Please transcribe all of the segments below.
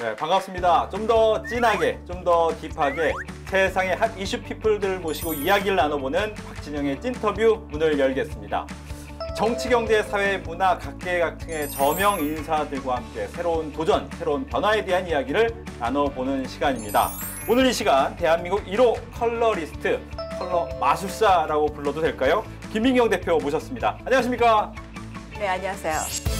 네, 반갑습니다. 좀 더 진하게, 좀더 딥하게 세상의 핫 이슈 피플들 모시고 이야기를 나눠보는 박진영의 찐터뷰 문을 열겠습니다. 정치, 경제, 사회, 문화 각계각층의 저명 인사들과 함께 새로운 도전, 새로운 변화에 대한 이야기를 나눠보는 시간입니다. 오늘 이 시간 대한민국 1호 컬러리스트, 컬러 마술사라고 불러도 될까요? 김민경 대표 모셨습니다. 안녕하십니까? 네, 안녕하세요.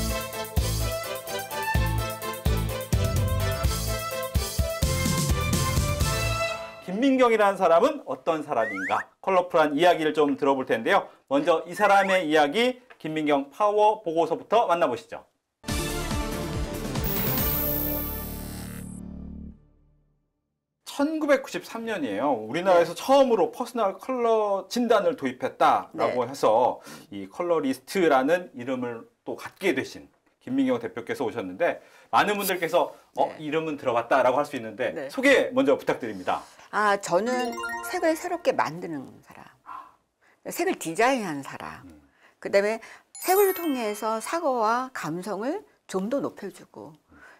김민경이라는 사람은 어떤 사람인가 컬러풀한 이야기를 좀 들어볼 텐데요. 먼저 이 사람의 이야기 김민경 파워 보고서부터 만나보시죠. 천구백구 년이에요 우리나라에서 네. 처음으로 퍼스널 컬러 진단을 도입했다라고 네. 해서 이 컬러리스트라는 이름을 또 갖게 되신 김민경 대표께서 오셨는데 많은 분들께서 어 네. 이름은 들어봤다라고 할 수 있는데 네. 소개 먼저 부탁드립니다. 아 저는 색을 새롭게 만드는 사람, 색을 디자인하 사람, 음. 그다음에 색을 통해서 사고와 감성을 좀 더 높여주고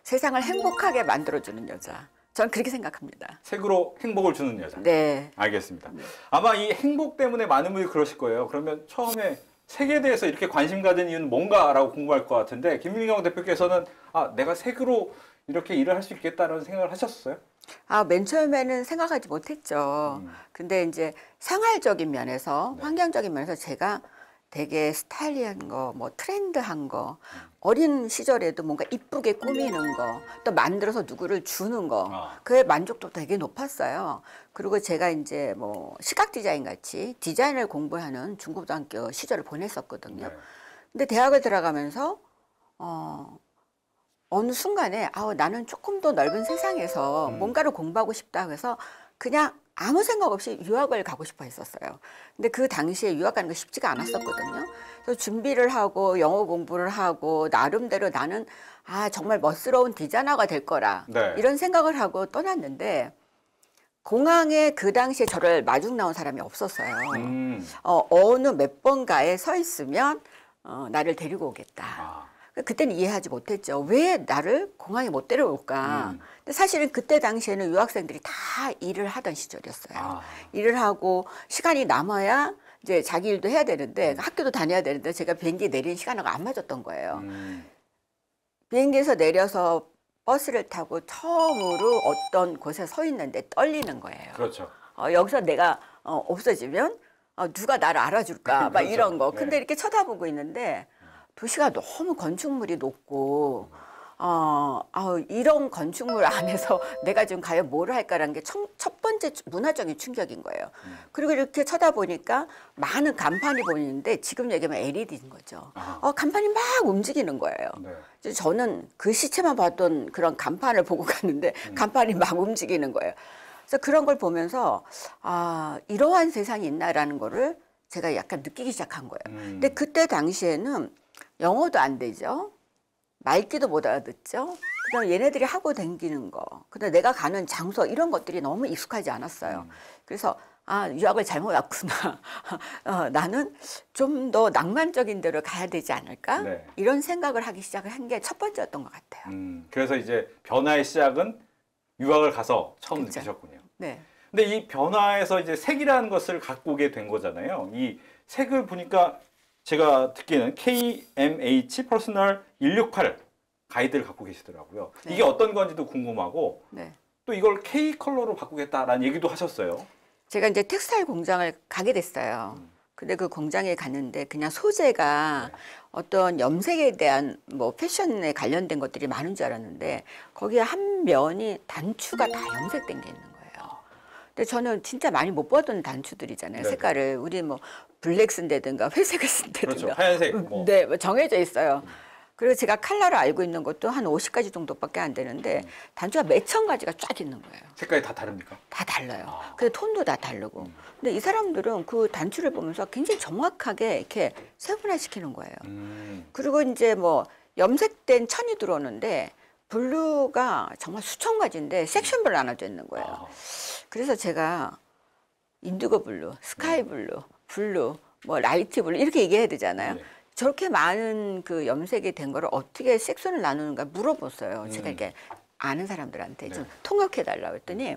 세상을 행복하게 만들어주는 여자. 저 그렇게 생각합니다. 색으로 행복을 주는 여자. 네. 알겠습니다. 네. 아마 이 행복 때문에 많은 분이 그러실 거예요. 그러면 처음에 색에 대해서 이렇게 관심 가진 이유는 뭔가라고 궁금할 것 같은데 김민경 대표께서는 아 내가 색으로 이렇게 일을 할 수 있겠다는 생각을 하셨어요? 아, 맨 처음에는 생각하지 못했죠. 음. 근데 이제 생활적인 면에서, 네. 환경적인 면에서 제가 되게 스타일리한 거, 뭐 트렌드한 거, 음. 어린 시절에도 뭔가 이쁘게 꾸미는 거, 또 만들어서 누구를 주는 거, 아. 그의 만족도 되게 높았어요. 그리고 제가 이제 뭐 시각 디자인 같이 디자인을 공부하는 중고등학교 시절을 보냈었거든요. 네. 근데 대학을 들어가면서, 어, 어느 순간에, 아우, 나는 조금 더 넓은 세상에서 음. 뭔가를 공부하고 싶다. 그래서 그냥 아무 생각 없이 유학을 가고 싶어 했었어요. 근데 그 당시에 유학 가는 게 쉽지가 않았었거든요. 그래서 준비를 하고 영어 공부를 하고 나름대로 나는 아 정말 멋스러운 디자이너가 될 거라 네. 이런 생각을 하고 떠났는데 공항에 그 당시에 저를 마중 나온 사람이 없었어요. 음. 어, 어느 몇 번가에 서 있으면 어, 나를 데리고 오겠다. 아. 그때는 이해하지 못했죠. 왜 나를 공항에 못 데려올까. 음. 근데 사실은 그때 당시에는 유학생들이 다 일을 하던 시절이었어요. 아. 일을 하고 시간이 남아야 이제 자기 일도 해야 되는데 음. 학교도 다녀야 되는데 제가 비행기 내린 시간하고 안 맞았던 거예요. 음. 비행기에서 내려서 버스를 타고 처음으로 어떤 곳에 서 있는데 떨리는 거예요. 그렇죠. 어, 여기서 내가 어, 없어지면 어, 누가 나를 알아줄까 막 그렇죠. 이런 거. 네. 근데 네. 이렇게 쳐다보고 있는데 도시가 너무 건축물이 높고 어, 아, 이런 건축물 안에서 내가 지금 과연 뭘 할까라는 게 첫 번째 문화적인 충격인 거예요. 음. 그리고 이렇게 쳐다보니까 많은 간판이 보이는데 지금 얘기하면 LED인 거죠. 어, 간판이 막 움직이는 거예요. 네. 저는 그 시체만 봤던 그런 간판을 보고 갔는데 음. 간판이 막 움직이는 거예요. 그래서 그런 걸 보면서 아, 이러한 세상이 있나라는 거를 제가 약간 느끼기 시작한 거예요. 음. 근데 그때 당시에는 영어도 안 되죠. 말귀도 못 알아듣죠. 그다음 얘네들이 하고 댕기는 거. 근데 내가 가는 장소 이런 것들이 너무 익숙하지 않았어요. 음. 그래서 아 유학을 잘못 왔구나. 어, 나는 좀 더 낭만적인 데로 가야 되지 않을까? 네. 이런 생각을 하기 시작을 한 게 첫 번째였던 것 같아요. 음, 그래서 이제 변화의 시작은 유학을 가서 처음 그쵸? 느끼셨군요. 네. 근데 이 변화에서 이제 색이라는 것을 갖고 오게 된 거잖아요. 이 색을 보니까 제가 듣기에는 KMH 퍼스널 168 가이드를 갖고 계시더라고요. 네. 이게 어떤 건지도 궁금하고 네. 또 이걸 K 컬러로 바꾸겠다라는 얘기도 하셨어요. 제가 이제 텍스타일 공장을 가게 됐어요. 음. 근데 그 공장에 갔는데 그냥 소재가 네. 어떤 염색에 대한 뭐 패션에 관련된 것들이 많은 줄 알았는데 거기에 한 면이 단추가 다 염색된 게 있는 거예요. 근데 저는 진짜 많이 못 보던 단추들이잖아요. 네네. 네. 색깔을 우리 뭐 블랙 쓴다든가 회색을 쓴다든가 그렇죠. 하얀색 음, 뭐. 네 뭐 정해져 있어요. 그리고 제가 칼라를 알고 있는 것도 한 50가지 정도밖에 안 되는데 음. 단추가 몇 천 가지가 쫙 있는 거예요. 색깔이 다 다릅니까? 다 달라요. 아. 근데 톤도 다 다르고. 음. 근데 이 사람들은 그 단추를 보면서 굉장히 정확하게 이렇게 세분화시키는 거예요. 음. 그리고 이제 뭐 염색된 천이 들어오는데 블루가 정말 수천 가지인데 섹션별로 나눠져 있는 거예요. 아. 그래서 제가 인디고 블루, 스카이 네. 블루, 블루, 뭐 라이트 블루 이렇게 얘기해야 되잖아요. 네. 저렇게 많은 그 염색이 된 거를 어떻게 섹션을 나누는가 물어봤어요. 음. 제가 이렇게 아는 사람들한테 네. 좀 통역해 달라고 했더니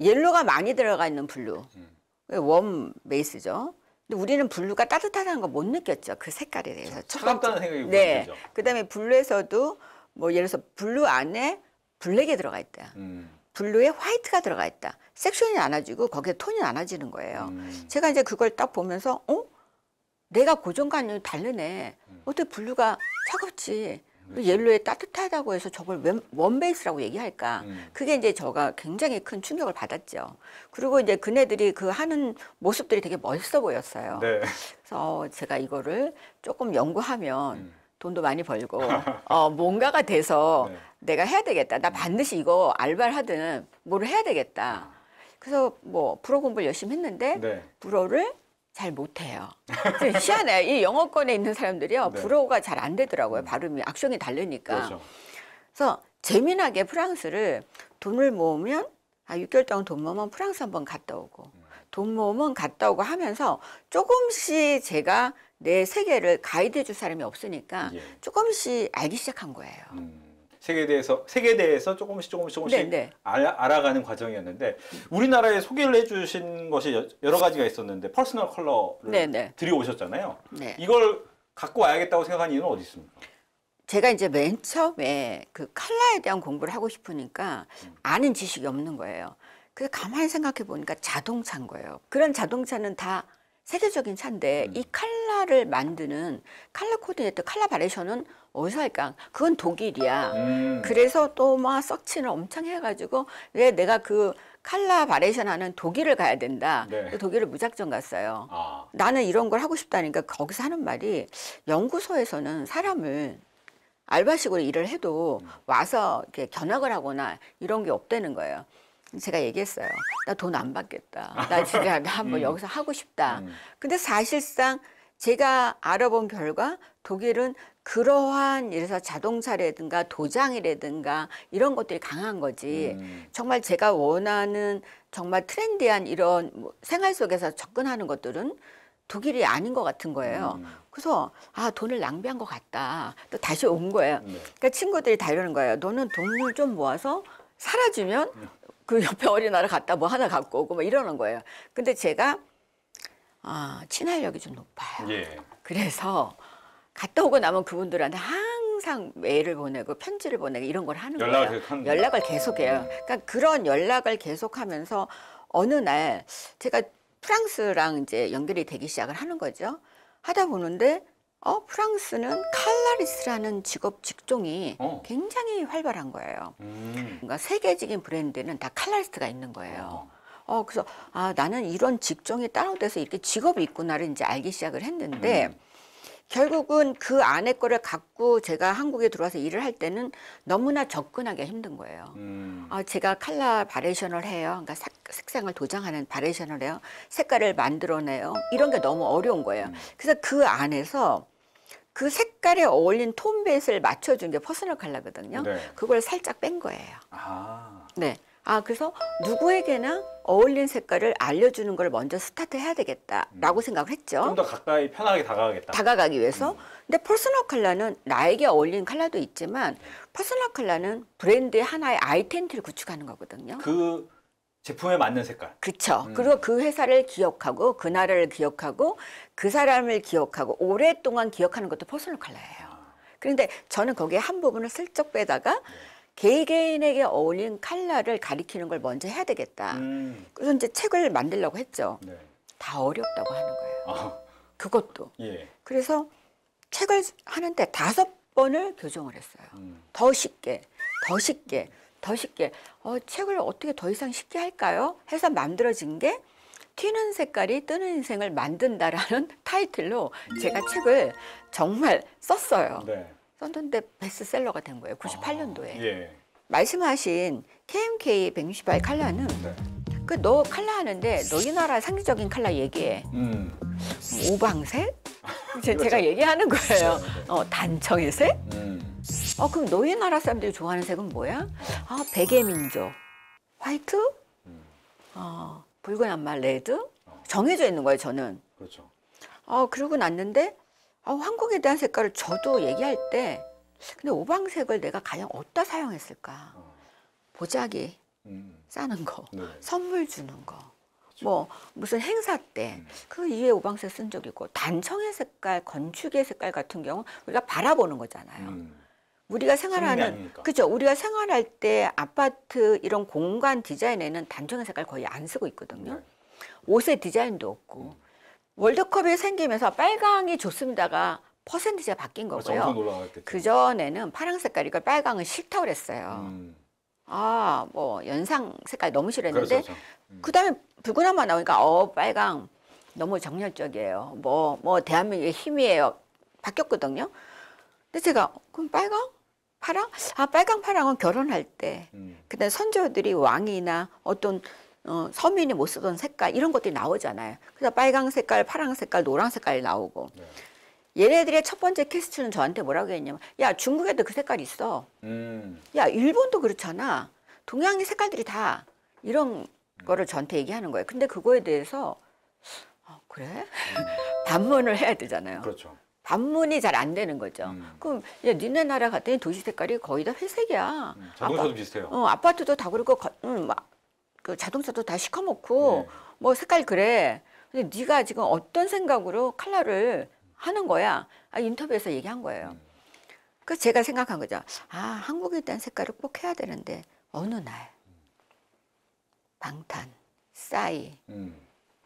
옐로가 많이 들어가 있는 블루. 음. 웜 베이스죠. 근데 우리는 블루가 따뜻하다는 거 못 느꼈죠. 그 색깔에 대해서. 차갑다는 생각이 네. 그다음에 블루에서도 뭐 예를 들어서 블루 안에 블랙이 들어가 있다. 음. 블루에 화이트가 들어가 있다. 섹션이 나눠지고 거기에 톤이 나눠지는 거예요. 음. 제가 이제 그걸 딱 보면서 어? 내가 고정관념이 다르네. 음. 어떻게 블루가 차갑지? 옐로에 따뜻하다고 해서 저걸 원베이스라고 얘기할까. 음. 그게 이제 저가 굉장히 큰 충격을 받았죠. 그리고 이제 그네들이 그 하는 모습들이 되게 멋있어 보였어요. 네. 그래서 제가 이거를 조금 연구하면 음. 돈도 많이 벌고 어, 뭔가가 돼서 네. 내가 해야 되겠다. 나 반드시 이거 알바를 하든 뭐를 해야 되겠다. 아. 그래서 뭐 불어 공부를 열심히 했는데 네. 불어를 잘 못해요. 희한해. 이 영어권에 있는 사람들이요 네. 불어가 잘 안 되더라고요. 발음이 악성이 다르니까. 그렇죠. 그래서 재미나게 프랑스를 돈을 모으면 아 6개월 동안 돈 모으면 프랑스 한번 갔다 오고 음. 돈 모으면 갔다 오고 하면서 조금씩 제가 내 세계를 가이드해 줄 사람이 없으니까 예. 조금씩 알기 시작한 거예요. 음. 세계에 대해서 세계에 대해서 조금씩 조금씩 조금씩 네네. 알아, 가는 과정이었는데 우리나라에 소개를 해주신 것이 여러 가지가 있었는데 퍼스널 컬러를 네네. 들여오셨잖아요. 네. 이걸 갖고 와야겠다고 생각한 이유는 어디 있습니까? 제가 이제 맨 처음에 그 컬러에 대한 공부를 하고 싶으니까 음. 아는 지식이 없는 거예요. 그래서 가만히 생각해 보니까 자동차인 거예요. 그런 자동차는 다 세계적인 차인데 음. 이 칼라를 만드는 칼라 코디네이터, 칼라 바레이션은 어디서 할까? 그건 독일이야. 음. 그래서 또막썩치를 엄청 해가지고 왜 내가 그 칼라 바레이션 하는 독일을 가야 된다. 네. 독일을 무작정 갔어요. 아. 나는 이런 걸 하고 싶다니까 거기서 하는 말이 연구소에서는 사람을 알바식으로 일을 해도 음. 와서 이렇게 견학을 하거나 이런 게 없다는 거예요. 제가 얘기했어요. 나 돈 안 받겠다. 아. 나 집에 한번 뭐 여기서 하고 싶다. 음. 근데 사실상 제가 알아본 결과 독일은 그러한 이래서 자동차라든가 도장이라든가 이런 것들이 강한 거지. 음. 정말 제가 원하는 정말 트렌디한 이런 뭐 생활 속에서 접근하는 것들은 독일이 아닌 것 같은 거예요. 음. 그래서 아 돈을 낭비한 것 같다. 또 다시 온 거예요. 네. 그러니까 친구들이 다 이러는 거예요. 너는 돈을 좀 모아서 사라지면 음. 그 옆에 어린아를 갖다 뭐 하나 갖고 오고 막 이러는 거예요. 근데 제가 아, 친화력이 좀 높아요. 예. 그래서 갔다 오고 나면 그분들한테 항상 메일을 보내고 편지를 보내고 이런 걸 하는 연락을 거예요. 계속 연락을 계속해요. 그러니까 그런 연락을 계속하면서 어느 날 제가 프랑스랑 이제 연결이 되기 시작을 하는 거죠. 하다 보는데 어, 프랑스는 칼라리스라는 직업 직종이 어. 굉장히 활발한 거예요. 음. 그러니까 세계적인 브랜드는 다 칼라리스트가 있는 거예요. 어, 어 그래서 아, 나는 이런 직종이 따로 돼서 이렇게 직업이 있구나를 이제 알기 시작을 했는데 음. 결국은 그 안에 거를 갖고 제가 한국에 들어와서 일을 할 때는 너무나 접근하기가 힘든 거예요. 음. 아, 제가 칼라 바레이션을 해요. 그러니까 색, 색상을 도장하는 바레이션을 해요. 색깔을 만들어내요. 이런 게 너무 어려운 거예요. 음. 그래서 그 안에서 그 색깔에 어울린 톤 베이스를 맞춰준 게 퍼스널 칼라거든요. 네. 그걸 살짝 뺀 거예요. 아. 네. 아 그래서 누구에게나 어울리는 색깔을 알려주는 걸 먼저 스타트해야 되겠다라고 음. 생각을 했죠. 좀 더 가까이 편하게 다가가겠다. 다가가기 위해서. 음. 근데 퍼스널 컬러는 나에게 어울리는 컬러도 있지만 퍼스널 컬러는 브랜드의 하나의 아이덴티를 구축하는 거거든요. 그 제품에 맞는 색깔. 그렇죠. 음. 그리고 그 회사를 기억하고 그 나라를 기억하고 그 사람을 기억하고 오랫동안 기억하는 것도 퍼스널 컬러예요. 아. 그런데 저는 거기에 한 부분을 슬쩍 빼다가 네. 개개인에게 어울린 칼라를 가리키는 걸 먼저 해야 되겠다. 음. 그래서 이제 책을 만들려고 했죠. 네. 다 어렵다고 하는 거예요. 아. 그것도. 예. 그래서 책을 하는데 다섯 번을 교정을 했어요. 음. 더 쉽게, 더 쉽게, 더 쉽게. 어, 책을 어떻게 더 이상 쉽게 할까요? 해서 만들어진 게 튀는 색깔이 뜨는 인생을 만든다라는 타이틀로 제가 책을 정말 썼어요. 네. 썼는데 베스트셀러가 된 거예요. 98년도에. 아, 예. 말씀하신 KMK 168 칼라는 네. 그너 칼라 하는데 너희 나라 상징적인 칼라 얘기해. 음. 오방색? 제, 제가 얘기하는 거예요. 네. 어, 단청의 색? 음. 어, 그럼 너희 나라 사람들이 좋아하는 색은 뭐야? 아, 백의 민족. 화이트? 어, 붉은 암말 레드? 어. 정해져 있는 거예요, 저는. 그렇죠. 어, 그러고 났는데 어, 아, 한국에 대한 색깔을 저도 얘기할 때 근데 오방색을 내가 과연 어디다 사용했을까? 보자기 음. 싸는 거, 네. 선물 주는 거, 그렇죠. 뭐 무슨 행사 때그 음. 이외 에 오방색 쓴 적이 있고 단청의 색깔, 건축의 색깔 같은 경우 우리가 바라보는 거잖아요. 음. 우리가 생활하는 그죠? 우리가 생활할 때 아파트 이런 공간 디자인에는 단청의 색깔 거의 안 쓰고 있거든요. 네. 옷의 디자인도 없고 음. 월드컵이 생기면서 빨강이 좋습니다가 퍼센티지가 바뀐 그렇죠. 거고요. 그 전에는 파랑 색깔이니 빨강은 싫다고 그랬어요. 음. 아, 뭐 연상 색깔 너무 싫었는데 그렇죠, 그렇죠. 음. 그다음에 불그나마 나오니까 어, 빨강 너무 정열적이에요. 뭐뭐 뭐 대한민국의 힘이에요. 바뀌었거든요. 근데 제가 그럼 빨강? 파랑? 아, 빨강 파랑은 결혼할 때. 음. 그다음 선조들이 왕이나 어떤 어, 서민이 못 쓰던 색깔 이런 것들이 나오잖아요. 그래서 빨강 색깔, 파랑 색깔, 노란 색깔이 나오고 네. 얘네들의 첫 번째 캐스트는 저한테 뭐라고 했냐면 야 중국에도 그 색깔 있어. 음. 야 일본도 그렇잖아. 동양의 색깔들이 다 이런 음. 거를 저한테 얘기하는 거예요. 근데 그거에 대해서 어, 그래? 음. 반문을 해야 되잖아요. 그렇죠. 반문이 잘 안 되는 거죠. 음. 그럼 야, 니네 나라 갔더니 도시 색깔이 거의 다 회색이야. 음, 자동차도 아빠, 비슷해요. 어, 아파트도 다 그렇고 거, 음, 막그 자동차도 다 시커멓고 네. 뭐 색깔 그래. 근데 네가 지금 어떤 생각으로 칼라를 하는 거야? 아, 인터뷰에서 얘기한 거예요. 그 제가 생각한 거죠. 아 한국에 대한 색깔을 꼭 해야 되는데 어느 날 방탄, 싸이, 음.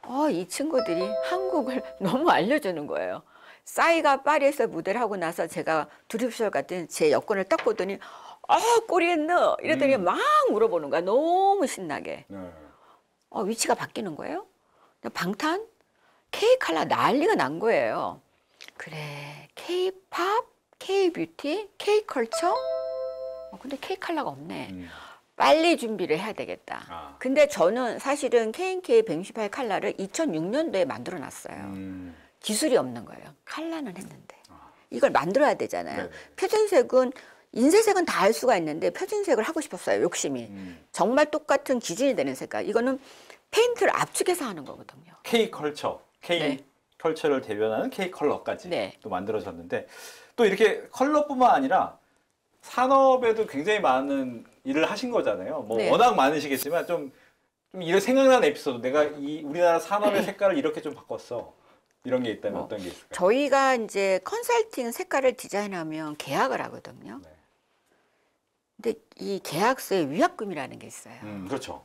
어이 친구들이 한국을 너무 알려주는 거예요. 싸이가 파리에서 무대를 하고 나서 제가 두립쇼 같은 제 여권을 딱 보더니 아, 꼬리했너 이랬더니 음. 막 물어보는 거야. 너무 신나게. 네. 어, 위치가 바뀌는 거예요? 방탄? 케이칼라 난리가 난 거예요. 그래, 케이팝, 케이뷰티, 케이컬처? 어, 근데 케이칼라가 없네. 음. 빨리 준비를 해야 되겠다. 아. 근데 저는 사실은 K&K 128 칼라를 2006년도에 만들어 놨어요. 음. 기술이 없는 거예요. 칼라는 했는데. 아. 이걸 만들어야 되잖아요. 네. 표준색은 인쇄색은 다 할 수가 있는데 표준색을 하고 싶었어요. 욕심이. 음. 정말 똑같은 기준이 되는 색깔. 이거는 페인트를 압축해서 하는 거거든요. K 컬처, K 네. 컬처를 대변하는 K 컬러까지 네. 또 만들어졌는데 또 이렇게 컬러뿐만 아니라 산업에도 굉장히 많은 일을 하신 거잖아요. 뭐 네. 워낙 많으시겠지만 좀, 좀 이런 생각나는 에피소드. 내가 이 우리나라 산업의 색깔을 이렇게 좀 바꿨어. 이런 게 있다면 뭐, 어떤 게 있을까요? 저희가 이제 컨설팅 색깔을 디자인하면 계약을 하거든요. 네. 근데 이 계약서에 위약금이라는 게 있어요. 음, 그렇죠.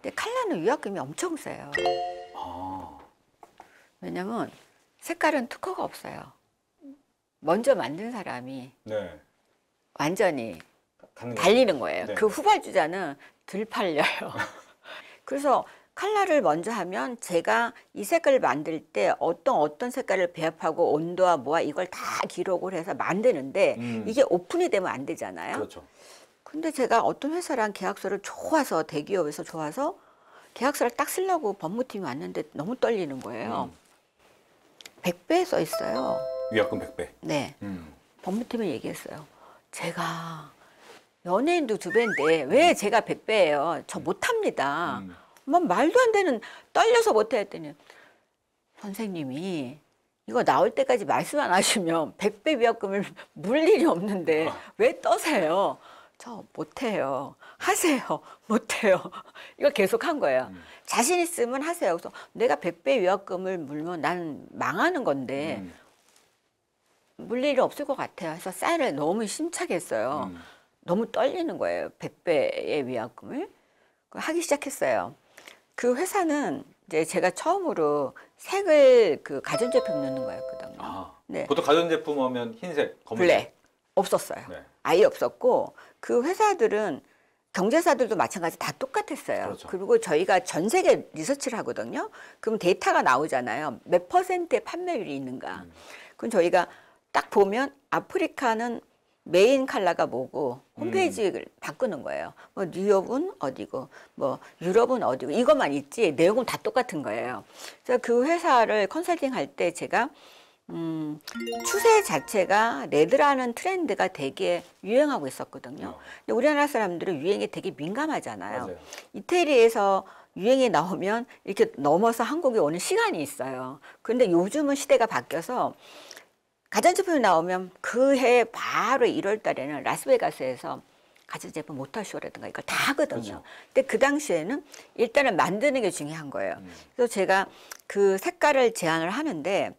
근데 칼라는 위약금이 엄청 세요. 아. 왜냐면 색깔은 특허가 없어요. 먼저 만든 사람이 네. 완전히 달리는 거예요. 네. 그 후발주자는 덜 팔려요. 그래서 칼라를 먼저 하면 제가 이 색깔을 만들 때 어떤 어떤 색깔을 배합하고 온도와 뭐와 이걸 다 기록을 해서 만드는데 음. 이게 오픈이 되면 안 되잖아요. 그렇죠. 근데 제가 어떤 회사랑 계약서를 좋아서 대기업에서 좋아서 계약서를 딱 쓰려고 법무팀이 왔는데 너무 떨리는 거예요. 음. 100배 써 있어요. 위약금 100배. 네. 음. 법무팀이 얘기했어요. 제가 연예인도 두 배인데 왜 음. 제가 100배예요? 저 음. 못합니다. 음. 뭐 말도 안 되는 떨려서 못해 했더니 선생님이 이거 나올 때까지 말씀 안 하시면 100배 위약금을 물 일이 없는데 아. 왜 떠세요? 저 못해요. 하세요. 못해요. 이거 계속 한 거예요. 음. 자신 있으면 하세요. 그래서 내가 100배 위약금을 물면 난 망하는 건데 음. 물일 없을 것 같아요. 그래서 쌀을 너무 심차게 했어요. 음. 너무 떨리는 거예요. 100배의 위약금을 하기 시작했어요. 그 회사는 이제 제가 처음으로 색을 그 가전제품 넣는 거였거든요. 그 아, 네. 보통 가전제품 하면 흰색, 검은색. 블랙. 없었어요. 네. 아예 없었고 그 회사들은 경제사들도 마찬가지 다 똑같았어요. 그렇죠. 그리고 저희가 전 세계 리서치를 하거든요. 그럼 데이터가 나오잖아요. 몇 퍼센트의 판매율이 있는가. 음. 그럼 저희가 딱 보면 아프리카는 메인 칼라가 뭐고 홈페이지를 음. 바꾸는 거예요. 뭐 뉴욕은 어디고 뭐 유럽은 어디고 이것만 있지 내용은 다 똑같은 거예요. 그래서 그 회사를 컨설팅할 때 제가 음, 추세 자체가 레드라는 트렌드가 되게 유행하고 있었거든요. 어. 근데 우리나라 사람들은 유행에 되게 민감하잖아요. 맞아요. 이태리에서 유행이 나오면 이렇게 넘어서 한국에 오는 시간이 있어요. 근데 요즘은 시대가 바뀌어서 가전제품이 나오면 그 해 바로 1월 달에는 라스베가스에서 가전제품 모터쇼라든가 이걸 다 하거든요. 그렇죠. 근데 그 당시에는 일단은 만드는 게 중요한 거예요. 음. 그래서 제가 그 색깔을 제안을 하는데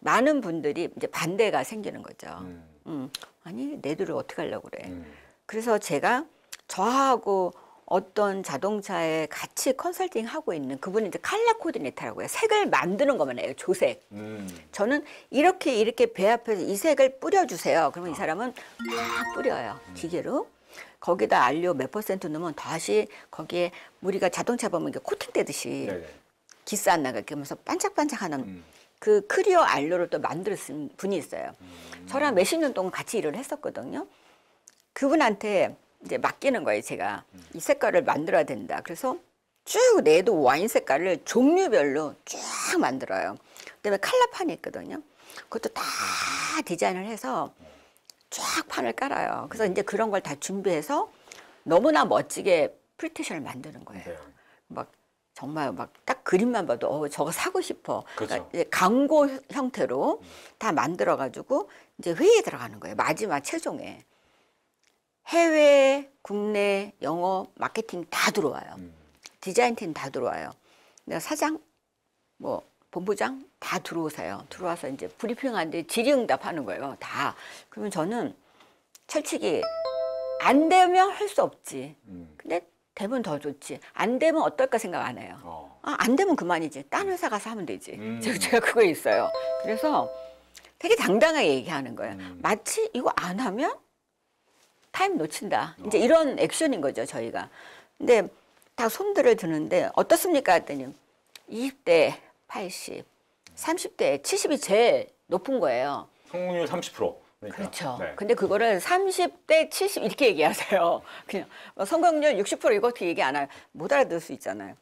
많은 분들이 이제 반대가 생기는 거죠. 음. 음. 아니 내 돈을 어떻게 하려고 그래. 음. 그래서 제가 저하고 어떤 자동차에 같이 컨설팅 하고 있는 그분이 이제 칼라 코디네타라고 해요. 색을 만드는 것만 해요. 조색. 음. 저는 이렇게 이렇게 배 앞에서 이 색을 뿌려주세요. 그러면 이 아. 사람은 막 뿌려요. 음. 기계로. 거기다 알료 몇 퍼센트 넣으면 다시 거기에 우리가 자동차 보면 코팅되듯이 기스 안 나가게 하면서 반짝반짝 하는 음. 그 크리어 알로를 또 만들었은 분이 있어요. 저랑 몇십 년 동안 같이 일을 했었거든요. 그분한테 이제 맡기는 거예요, 제가. 이 색깔을 만들어야 된다. 그래서 쭉 내도 와인 색깔을 종류별로 쭉 만들어요. 그다음에 칼라판이 있거든요. 그것도 다 디자인을 해서 쫙 판을 깔아요. 그래서 이제 그런 걸 다 준비해서 너무나 멋지게 프리테션을 만드는 거예요. 네. 막 정말 막 딱 그림만 봐도 어 저거 사고 싶어. 그렇죠. 그러니까 광고 형태로 다 만들어 가지고 이제 회의에 들어가는 거예요. 마지막 최종에 해외, 국내, 영어, 마케팅 다 들어와요. 음. 디자인팀 다 들어와요. 내가 사장, 뭐 본부장 다 들어오세요. 들어와서 이제 브리핑하는데 질의응답하는 거예요. 다. 그러면 저는 철칙이 안 되면 할 수 없지. 음. 근데 되면 더 좋지. 안 되면 어떨까 생각 안 해요. 어. 아, 안 되면 그만이지. 딴 회사 가서 하면 되지. 음. 제가, 제가 그거 있어요. 그래서 되게 당당하게 얘기하는 거예요. 음. 마치 이거 안 하면 타임 놓친다. 어. 이제 이런 액션인 거죠, 저희가. 근데 다 손들을 드는데 어떻습니까? 했더니 20대 80, 30대 70이 제일 높은 거예요. 성공률 30%. 그러니까. 그렇죠 네. 근데 그거를 30대 70 이렇게 얘기하세요. 그냥 어, 성공률 60% 이거 어떻게 얘기 안 해요. 못 알아들을 수 있잖아요.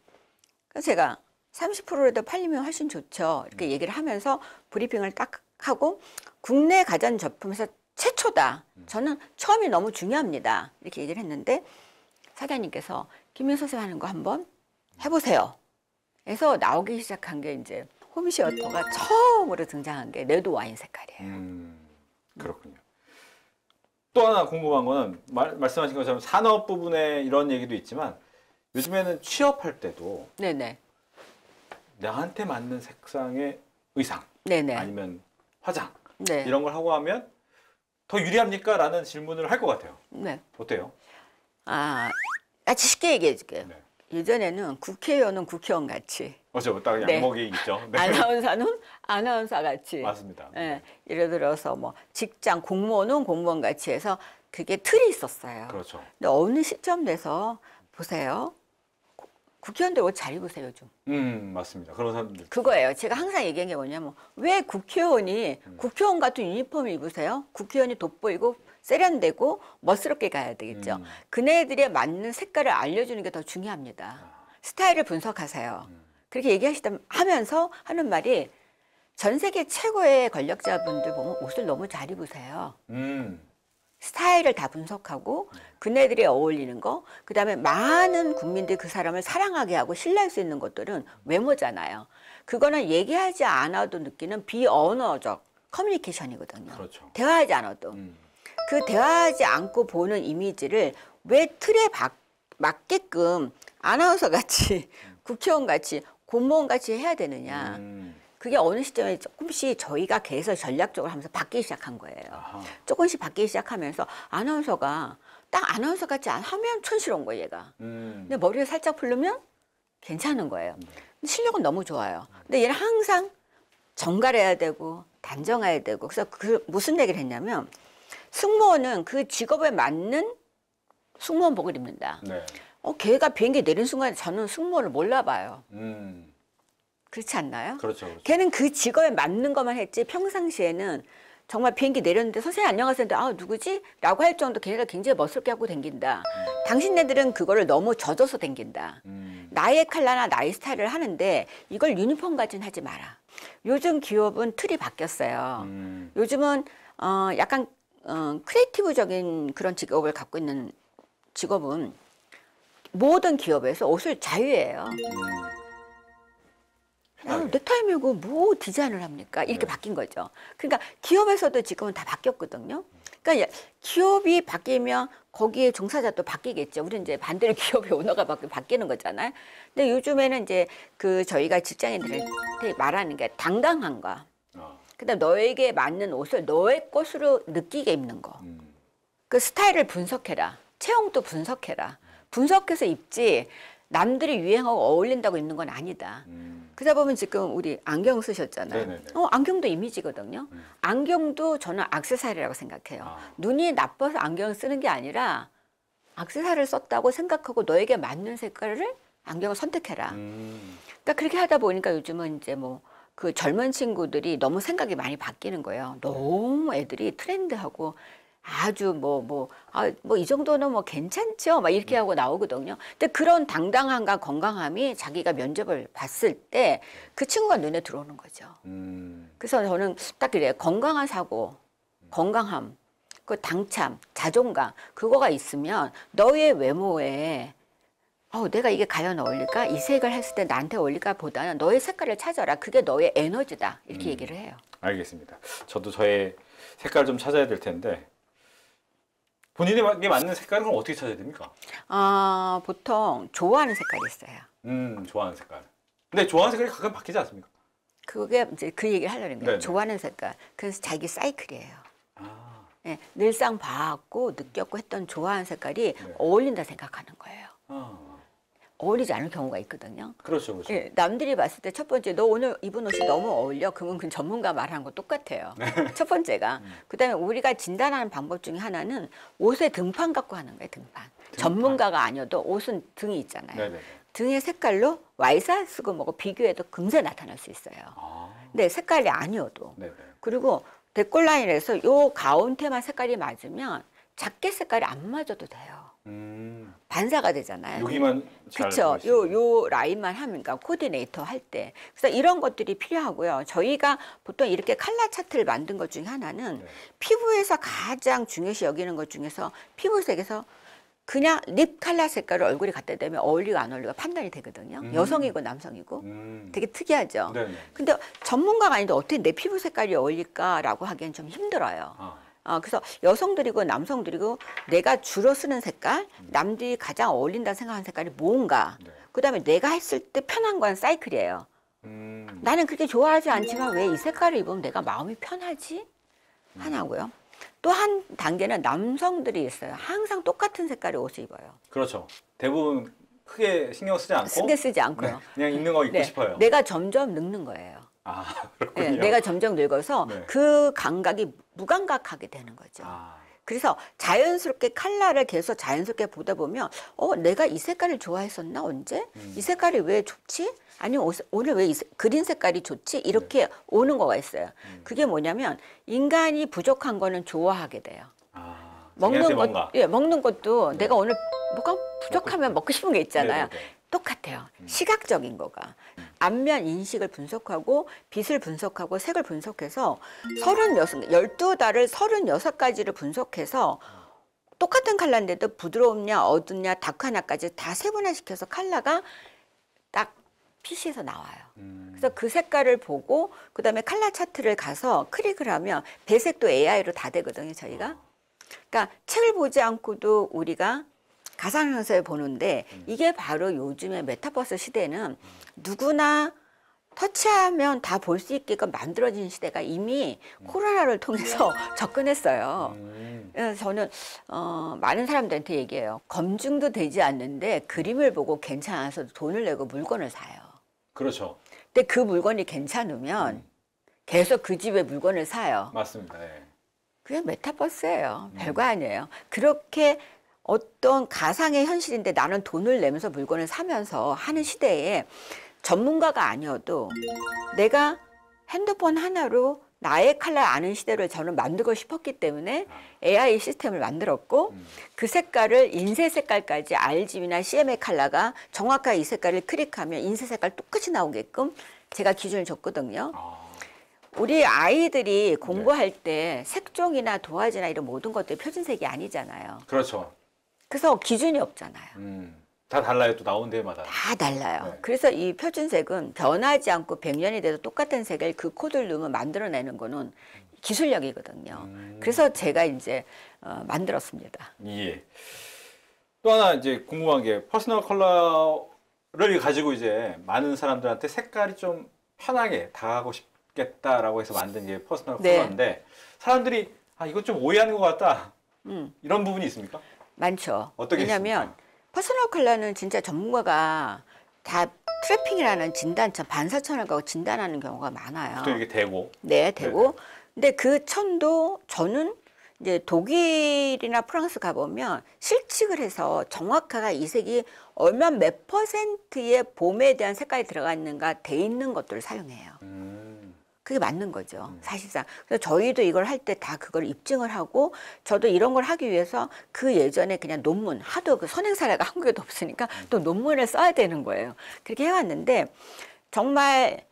그래서 제가 30%라도 팔리면 훨씬 좋죠. 이렇게 음. 얘기를 하면서 브리핑을 딱 하고 국내 가전 제품에서 최초다. 음. 저는 처음이 너무 중요합니다. 이렇게 얘기를 했는데 사장님께서 김윤서 선생 하는 거 한번 해보세요. 해서 나오기 시작한 게 이제 홈시어터가 처음으로 등장한 게 레드 와인 색깔이에요. 음. 그렇군요. 또 하나 궁금한 거는 말, 말씀하신 것처럼 산업 부분에 이런 얘기도 있지만 요즘에는 취업할 때도 네네. 나한테 맞는 색상의 의상 네네. 아니면 화장 네. 이런 걸 하고 하면 더 유리합니까? 라는 질문을 할 것 같아요. 네. 어때요? 아, 아주 쉽게 얘기해 줄게요. 네. 예전에는 국회의원은 국회의원 같이. 어죠, 딱 양복이 네. 있죠. 네. 아나운서는 아나운서 같이. 맞습니다. 네. 예를 들어서 뭐 직장 공무원은 공무원 같이 해서 그게 틀이 있었어요. 그렇죠. 근데 어느 시점 돼서 보세요. 국회의원들 옷 잘 입으세요 좀. 음 맞습니다. 그런 사람들. 그거예요. 제가 항상 얘기한 게 뭐냐면 왜 국회의원이 음. 국회의원 같은 유니폼을 입으세요? 국회의원이 돋보이고 세련되고 멋스럽게 가야 되겠죠. 음. 그네들에 맞는 색깔을 알려주는 게 더 중요합니다. 아. 스타일을 분석하세요. 음. 그렇게 얘기하시다 하면서 하는 말이 전 세계 최고의 권력자분들 보면 옷을 너무 잘 입으세요. 음. 스타일을 다 분석하고 그네들이 어울리는 거, 그 다음에 많은 국민들이 그 사람을 사랑하게 하고 신뢰할 수 있는 것들은 외모잖아요. 그거는 얘기하지 않아도 느끼는 비언어적 커뮤니케이션이거든요. 그렇죠. 대화하지 않아도. 음. 그 대화하지 않고 보는 이미지를 왜 틀에 박, 맞게끔 아나운서 같이 국회의원 같이 공무원 같이 해야 되느냐. 음. 그게 어느 시점에 조금씩 저희가 계속 전략적으로 하면서 바뀌기 시작한 거예요. 아하. 조금씩 바뀌기 시작하면서 아나운서가 딱 아나운서 같이안 하면 촌스러운 거예요, 얘가. 음. 근데 머리를 살짝 풀르면 괜찮은 거예요. 음. 실력은 너무 좋아요. 근데 얘는 항상 정갈해야 되고 단정해야 되고 그래서 그 무슨 얘기를 했냐면 승무원은 그 직업에 맞는 승무원복을 입는다. 네. 어, 걔가 비행기 내린 순간 저는 승무원을 몰라봐요. 음. 그렇지 않나요? 그렇죠, 그렇죠. 걔는 그 직업에 맞는 것만 했지 평상시에는 정말 비행기 내렸는데 선생님 안녕하세요 했데아 누구지? 라고 할 정도 걔네가 굉장히 멋스럽게 하고 댕긴다. 음. 당신네들은 그거를 너무 젖어서 댕긴다. 음. 나의 칼라나 나의 스타일을 하는데 이걸 유니폼 가진 하지 마라. 요즘 기업은 틀이 바뀌었어요. 음. 요즘은 어 약간 어, 크리에이티브적인 그런 직업을 갖고 있는 직업은 모든 기업에서 옷을 자유예요. 나는 음. 넥타이 메고 뭐 디자인을 합니까? 이렇게 네. 바뀐 거죠. 그러니까 기업에서도 지금은 다 바뀌었거든요. 그러니까 기업이 바뀌면 거기에 종사자도 바뀌겠죠. 우리 이제 반대로 기업의 오너가 바뀌는 거잖아요. 근데 요즘에는 이제 그 저희가 직장인들한테 말하는 게 당당함과 그다음 너에게 맞는 옷을 너의 것으로 느끼게 입는 거. 음. 그 스타일을 분석해라. 체형도 분석해라. 분석해서 입지 남들이 유행하고 어울린다고 입는 건 아니다. 음. 그러다 보면 지금 우리 안경 쓰셨잖아요. 네네네. 어, 안경도 이미지거든요. 음. 안경도 저는 악세사리라고 생각해요. 아. 눈이 나빠서 안경을 쓰는 게 아니라 악세사리를 썼다고 생각하고 너에게 맞는 색깔을 안경을 선택해라. 음. 그러니까 그렇게 하다 보니까 요즘은 이제 뭐그 젊은 친구들이 너무 생각이 많이 바뀌는 거예요. 너무 애들이 트렌드하고 아주 뭐 뭐 아 뭐 이 정도는 뭐 괜찮죠. 막 이렇게 하고 나오거든요. 근데 그런 당당함과 건강함이 자기가 면접을 봤을 때 그 친구가 눈에 들어오는 거죠. 음. 그래서 저는 딱 그래요. 건강한 사고, 건강함, 그 당참, 자존감 그거가 있으면 너의 외모에 어, 내가 이게 과연 어울릴까? 이 색을 했을 때 나한테 어울릴까? 보다는 너의 색깔을 찾아라. 그게 너의 에너지다. 이렇게 음, 얘기를 해요. 알겠습니다. 저도 저의 색깔 좀 찾아야 될 텐데 본인이 맞는 색깔은 어떻게 찾아야 됩니까? 아, 보통 좋아하는 색깔이 있어요. 음, 좋아하는 색깔. 근데 좋아하는 색깔이 가끔 바뀌지 않습니까? 그게 이제 그 얘기를 하려는 거예요. 네네. 좋아하는 색깔. 그래서 자기 사이클이에요. 아. 네, 늘상 봐왔고 느꼈고 했던 좋아하는 색깔이 네. 어울린다 생각하는 거예요. 아. 어울리지 않을 경우가 있거든요. 그렇죠, 그렇죠. 예, 남들이 봤을 때 첫 번째 너 오늘 입은 옷이 너무 어울려. 그건그 전문가 말한 거 똑같아요. 네. 첫 번째가. 음. 그다음에 우리가 진단하는 방법 중에 하나는 옷의 등판 갖고 하는 거예요. 등판. 등판. 전문가가 아니어도 옷은 등이 있잖아요. 네네. 등의 색깔로 와이사스고 뭐고 비교해도 금세 나타날 수 있어요. 아. 근데 색깔이 아니어도. 네네. 그리고 데꼴 라인에서 요가운데만 색깔이 맞으면 작게 색깔이 안 맞아도 돼요. 음. 반사가 되잖아요. 여기만 그렇죠. 요요 라인만 하면 그러니까 코디네이터 할 때. 그래서 이런 것들이 필요하고요. 저희가 보통 이렇게 칼라 차트를 만든 것 중에 하나는 네. 피부에서 가장 중요시 여기는 것 중에서 피부색에서 그냥 립 칼라 색깔을 얼굴이 갖다 대면 어울리고 안 어울리고 판단이 되거든요. 음. 여성이고 남성이고 음. 되게 특이하죠. 네네. 근데 전문가가 아닌데 어떻게 내 피부 색깔이 어울릴까라고 하기엔 좀 힘들어요. 아. 어, 그래서 여성들이고 남성들이고 내가 주로 쓰는 색깔, 음. 남들이 가장 어울린다 생각하는 색깔이 뭔가. 네. 그다음에 내가 했을 때 편한 건 사이클이에요. 음. 나는 그렇게 좋아하지 않지만 왜 이 색깔을 입으면 내가 마음이 편하지? 음. 하나고요. 또 한 단계는 남성들이 있어요. 항상 똑같은 색깔의 옷을 입어요. 그렇죠. 대부분 크게 신경 쓰지 않고 신경 쓰지 않고요. 네, 그냥 입는 거 입고 네. 싶어요. 내가 점점 늙는 거예요. 아, 네, 내가 점점 늙어서 네. 그 감각이 무감각하게 되는 거죠. 아. 그래서 자연스럽게 칼라를 계속 자연스럽게 보다 보면 어 내가 이 색깔을 좋아했었나 언제 음. 이 색깔이 왜 좋지 아니면 오늘 왜이 그린 색깔이 좋지 이렇게 네. 오는 거가 있어요 음. 그게 뭐냐면 인간이 부족한 거는 좋아하게 돼요 아, 먹는 것 예, 먹는 것도 네. 내가 오늘 뭐가 부족하면 먹고 싶은 게 있잖아요 네, 네, 똑같아요. 음. 시각적인 거가. 음. 앞면 인식을 분석하고 빛을 분석하고 색을 분석해서 36, 12달을 36가지를 분석해서 똑같은 칼라인데도 부드럽냐 어둡냐 다크하나까지 다 세분화시켜서 칼라가 딱 PC에서 나와요. 음. 그래서 그 색깔을 보고 그다음에 칼라 차트를 가서 클릭을 하면 배색도 AI로 다 되거든요, 저희가. 어. 그러니까 책을 보지 않고도 우리가 가상현실 보는데 음. 이게 바로 요즘의 메타버스 시대는 누구나 터치하면 다 볼 수 있게끔 만들어진 시대가 이미 음. 코로나를 통해서 접근했어요. 음. 그래서 저는 어, 많은 사람들한테 얘기해요. 검증도 되지 않는데 그림을 보고 괜찮아서 돈을 내고 물건을 사요. 그렇죠. 근데 그 물건이 괜찮으면 계속 그 집에 물건을 사요. 맞습니다. 예. 그게 메타버스예요. 별거 아니에요. 그렇게 어떤 가상의 현실인데 나는 돈을 내면서 물건을 사면서 하는 시대에 전문가가 아니어도 내가 핸드폰 하나로 나의 칼날 아는 시대를 저는 만들고 싶었기 때문에 AI 시스템을 만들었고 음. 그 색깔을 인쇄 색깔까지 RGB나 CMA 칼라가 정확하게 이 색깔을 클릭하면 인쇄 색깔 똑같이 나오게끔 제가 기준을 줬거든요. 아. 우리 아이들이 공부할 네. 때 색종이나 도화지나 이런 모든 것들이 표준색이 아니잖아요. 그렇죠. 그래서 기준이 없잖아요. 음, 다 달라요. 또 나온 데마다. 다 달라요. 네. 그래서 이 표준색은 변하지 않고 100년이 돼도 똑같은 색을 그 코드를 넣으면 만들어내는 거는 기술력이거든요. 음. 그래서 제가 이제 어, 만들었습니다. 예. 또 하나 이제 궁금한 게 퍼스널 컬러를 가지고 이제 많은 사람들한테 색깔이 좀 편하게 다가가고 싶겠다라고 해서 만든 게 퍼스널 네. 컬러인데 사람들이 아 이건 좀 오해하는 것 같다. 음. 이런 부분이 있습니까? 많죠. 어떻게 왜냐하면 있습니까? 퍼스널 컬러는 진짜 전문가가 다 트래핑이라는 진단천 반사천을 가고 진단하는 경우가 많아요. 또 이게 되고. 네, 되고. 네. 근데 그 천도 저는 이제 독일이나 프랑스 가보면 실측을 해서 정확하게 이 색이 얼마 몇 퍼센트의 봄에 대한 색깔이 들어가 있는가 돼 있는 것들을 사용해요. 음. 그게 맞는 거죠. 음. 사실상. 그래서 저희도 이걸 할 때 다 그걸 입증을 하고 저도 이런 걸 하기 위해서 그 예전에 그냥 논문 하도 그 선행 사례가 한국에도 없으니까 음. 또 논문을 써야 되는 거예요. 그렇게 해왔는데 정말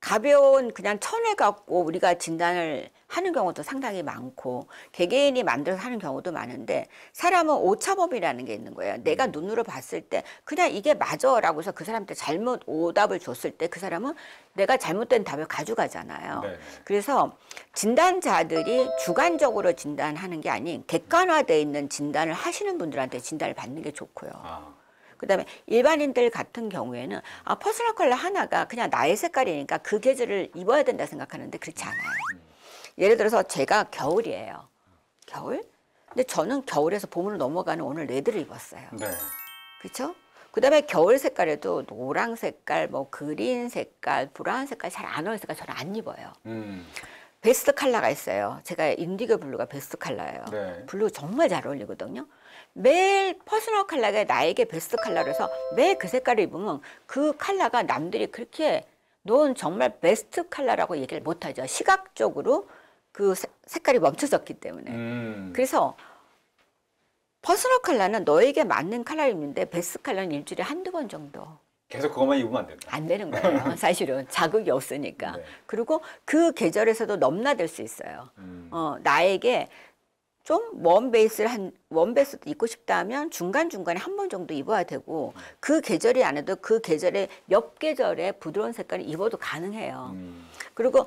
가벼운 그냥 천외 갖고 우리가 진단을 하는 경우도 상당히 많고 개개인이 만들어서 하는 경우도 많은데 사람은 오차범위라는 게 있는 거예요. 내가 음. 눈으로 봤을 때 그냥 이게 맞아라고 해서 그 사람한테 잘못 오답을 줬을 때 그 사람은 내가 잘못된 답을 가져가잖아요. 네. 그래서 진단자들이 주관적으로 진단하는 게 아닌 객관화돼 있는 진단을 하시는 분들한테 진단을 받는 게 좋고요. 아. 그다음에 일반인들 같은 경우에는 아, 퍼스널 컬러 하나가 그냥 나의 색깔이니까 그 계절을 입어야 된다 생각하는데 그렇지 않아요. 음. 예를 들어서 제가 겨울이에요. 겨울? 근데 저는 겨울에서 봄으로 넘어가는 오늘 레드를 입었어요. 네. 그렇죠? 그다음에 겨울 색깔에도 노랑 색깔, 뭐 그린 색깔, 브라운 색깔 잘 안 어울리니까 저는 안 입어요. 음. 베스트 칼라가 있어요. 제가 인디고 블루가 베스트 칼라예요. 네. 블루 정말 잘 어울리거든요. 매일 퍼스널 칼라가 나에게 베스트 칼라로 해서 매일 그 색깔을 입으면 그 칼라가 남들이 그렇게 넌 정말 베스트 칼라라고 얘기를 못하죠. 시각적으로 그 색깔이 멈춰졌기 때문에. 음. 그래서 퍼스널 칼라는 너에게 맞는 칼라입는데 베스트 칼라는 일주일에 한두 번 정도. 계속 그것만 입으면 안 된다. 안 되는 거예요. 사실은 자극이 없으니까. 네. 그리고 그 계절에서도 넘나들 수 있어요. 음. 어, 나에게 좀 원베이스를 한 원베이스도 입고 싶다면 하 중간중간에 한 번 정도 입어야 되고 그 계절이 안 해도 그 계절에 옆 계절에 부드러운 색깔을 입어도 가능해요. 음. 그리고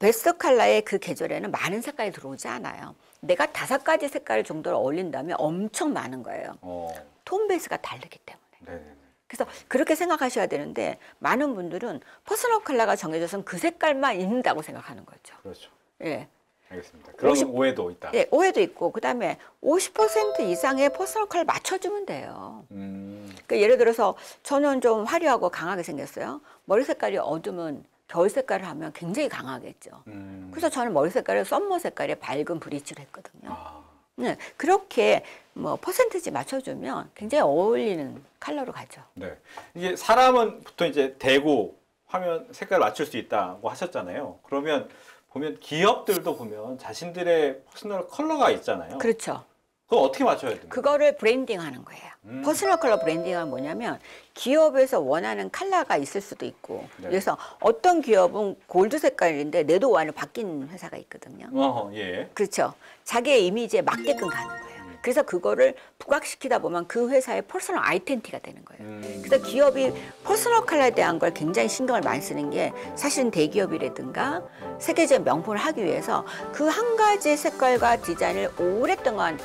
베스트 컬러의그 계절에는 많은 색깔이 들어오지 않아요. 내가 다섯 가지 색깔 정도로 어울린다면 엄청 많은 거예요. 어. 톤 베이스가 다르기 때문에. 네, 네, 네 그래서 그렇게 생각하셔야 되는데 많은 분들은 퍼스널 컬러가 정해져선 그 색깔만 있는다고 생각하는 거죠. 그렇죠. 예. 알겠습니다. 그런 50, 오해도 있다. 예, 오해도 있고 그다음에 50% 이상의 퍼스널 컬러 맞춰주면 돼요. 음. 그러니까 예를 들어서 저는 좀 화려하고 강하게 생겼어요. 머리 색깔이 어두면 별 색깔을 하면 굉장히 강하겠죠. 음. 그래서 저는 머리 색깔을 썸머 색깔의 밝은 브릿지를 했거든요. 아. 네, 그렇게 뭐 퍼센트지 맞춰주면 굉장히 어울리는 컬러로 가죠. 네, 이게 사람은 보통 이제 대고 화면 색깔 맞출 수 있다고 뭐 하셨잖아요. 그러면 보면 기업들도 보면 자신들의 퍼스널 컬러가 있잖아요. 그렇죠. 그거 어떻게 맞춰야 돼요? 그거를 브랜딩하는 거예요. 음. 퍼스널 컬러 브랜딩은 뭐냐면 기업에서 원하는 컬러가 있을 수도 있고 네. 그래서 어떤 기업은 골드 색깔인데 내도 원전 바뀐 회사가 있거든요. 어허, 예. 그렇죠. 자기의 이미지에 맞게끔 가는 거예요. 음. 그래서 그거를 부각시키다 보면 그 회사의 퍼스널 아이덴티가 되는 거예요. 음. 그래서 기업이 퍼스널 컬러에 대한 걸 굉장히 신경을 많이 쓰는 게 사실은 대기업이라든가 세계적인 명품을 하기 위해서 그 한 가지 색깔과 디자인을 오랫동안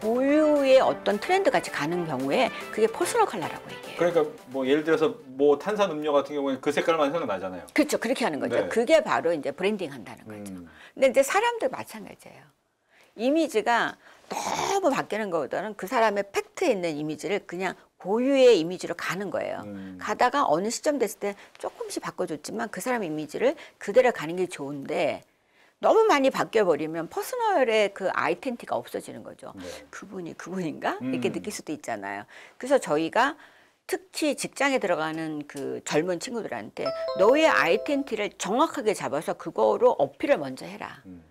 고유의 어떤 트렌드같이 가는 경우에 그게 퍼스널 컬러라고 얘기해요. 그러니까 뭐 예를 들어서 뭐 탄산 음료 같은 경우에그 색깔만 생각나잖아요. 그렇죠. 그렇게 하는 거죠. 네. 그게 바로 이제 브랜딩 한다는 음. 거죠. 음. 근데 이제 사람들 마찬가지예요. 이미지가 너무 바뀌는 것보다는 그 사람의 팩트에 있는 이미지를 그냥 고유의 이미지로 가는 거예요. 음. 가다가 어느 시점 됐을 때 조금씩 바꿔줬지만 그 사람 이미지를 그대로 가는 게 좋은데 너무 많이 바뀌어버리면 퍼스널의 그 아이덴티가 없어지는 거죠. 네. 그분이 그분인가? 음. 이렇게 느낄 수도 있잖아요. 그래서 저희가 특히 직장에 들어가는 그 젊은 친구들한테 너의 아이덴티를 정확하게 잡아서 그거로 어필을 먼저 해라. 음.